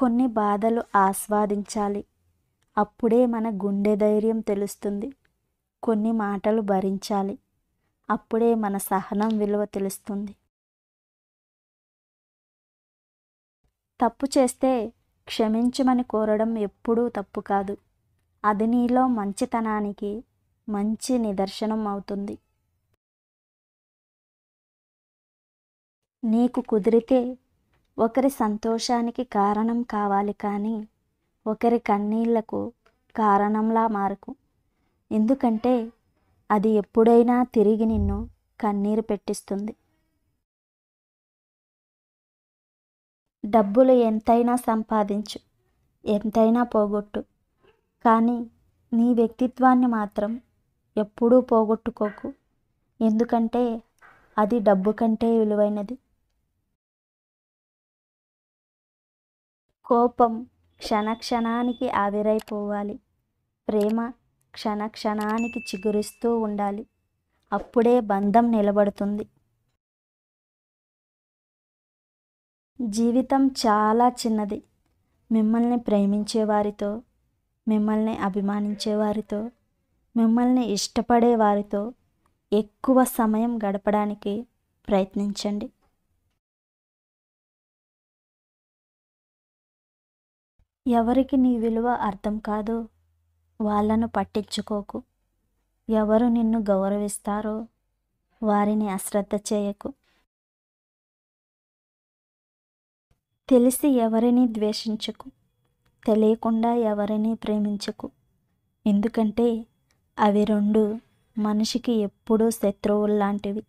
కొన్ని బాధలు ఆస్వాదించాలి అప్పుడే మన గుండె ధైర్యం తెలుస్తుంది కొన్ని మాటలు భరించాలి అప్పుడే మన సహనం విలువ తెలుస్తుంది తప్పు చేస్తే క్షమించమని కోరడం ఎప్పుడూ తప్పు కాదు అది నీలో మంచితనానికి మంచి నిదర్శనం అవుతుంది నీకు కుదిరితే ఒకరి సంతోషానికి కారణం కావాలి కానీ ఒకరి కన్నీళ్లకు కారణంలా మారకు ఎందుకంటే అది ఎప్పుడైనా తిరిగి నిన్ను కన్నీరు పెట్టిస్తుంది డబ్బులు ఎంతైనా సంపాదించు ఎంతైనా పోగొట్టు కానీ నీ వ్యక్తిత్వాన్ని మాత్రం ఎప్పుడూ పోగొట్టుకోకు ఎందుకంటే అది డబ్బు కంటే విలువైనది కోపం క్షణక్షణానికి ఆవిరైపోవాలి ప్రేమ క్షణక్షణానికి చిగురిస్తూ ఉండాలి అప్పుడే బంధం నిలబడుతుంది జీవితం చాలా చిన్నది మిమ్మల్ని ప్రేమించేవారితో మిమ్మల్ని అభిమానించేవారితో మిమ్మల్ని ఇష్టపడే వారితో ఎక్కువ సమయం గడపడానికి ప్రయత్నించండి ఎవరికి నీ విలువ అర్థం కాదు వాళ్ళను పట్టించుకోకు ఎవరు నిన్ను గౌరవిస్తారో వారిని అశ్రద్ధ చేయకు తెలిసి ఎవరిని ద్వేషించకు తెలియకుండా ఎవరిని ప్రేమించకు ఎందుకంటే అవి రెండు మనిషికి ఎప్పుడూ శత్రువుల్లాంటివి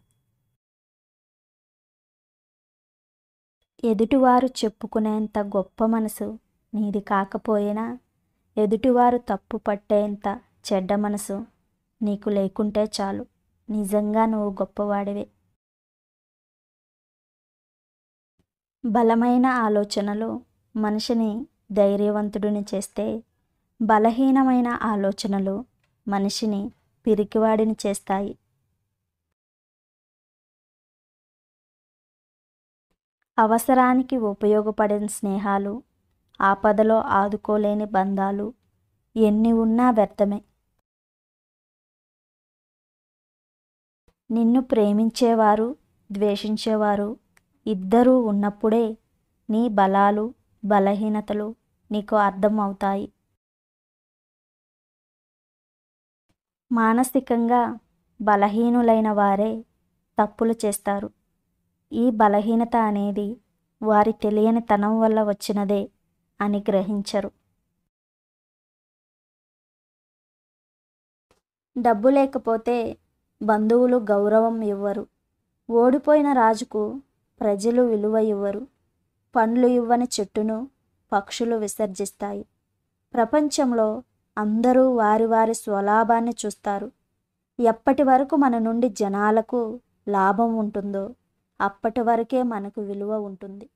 ఎదుటివారు చెప్పుకునేంత గొప్ప మనసు నీది కాకపోయినా ఎదుటివారు తప్పు పట్టేంత చెడ్డ మనసు నీకు లేకుంటే చాలు నిజంగా నువ్వు గొప్పవాడివే బలమైన ఆలోచనలు మనిషిని ధైర్యవంతుడిని చేస్తే బలహీనమైన ఆలోచనలు మనిషిని పిరికివాడిని చేస్తాయి అవసరానికి ఉపయోగపడిన స్నేహాలు ఆపదలో ఆదుకోలేని బంధాలు ఎన్ని ఉన్నా వ్యర్థమే నిన్ను ప్రేమించేవారు ద్వేషించేవారు ఇద్దరూ ఉన్నప్పుడే నీ బలాలు బలహీనతలు నీకు అర్థం అవుతాయి మానసికంగా బలహీనులైన వారే తప్పులు చేస్తారు ఈ బలహీనత అనేది వారి తెలియని తనం వల్ల వచ్చినదే అని గ్రహించరు డబ్బు లేకపోతే బంధువులు గౌరవం ఇవ్వరు ఓడిపోయిన రాజుకు ప్రజలు విలువ ఇవ్వరు పండ్లు ఇవ్వని చెట్టును పక్షులు విసర్జిస్తాయి ప్రపంచంలో అందరూ వారి వారి స్వలాభాన్ని చూస్తారు ఎప్పటి వరకు మన నుండి జనాలకు లాభం ఉంటుందో అప్పటి వరకే మనకు విలువ ఉంటుంది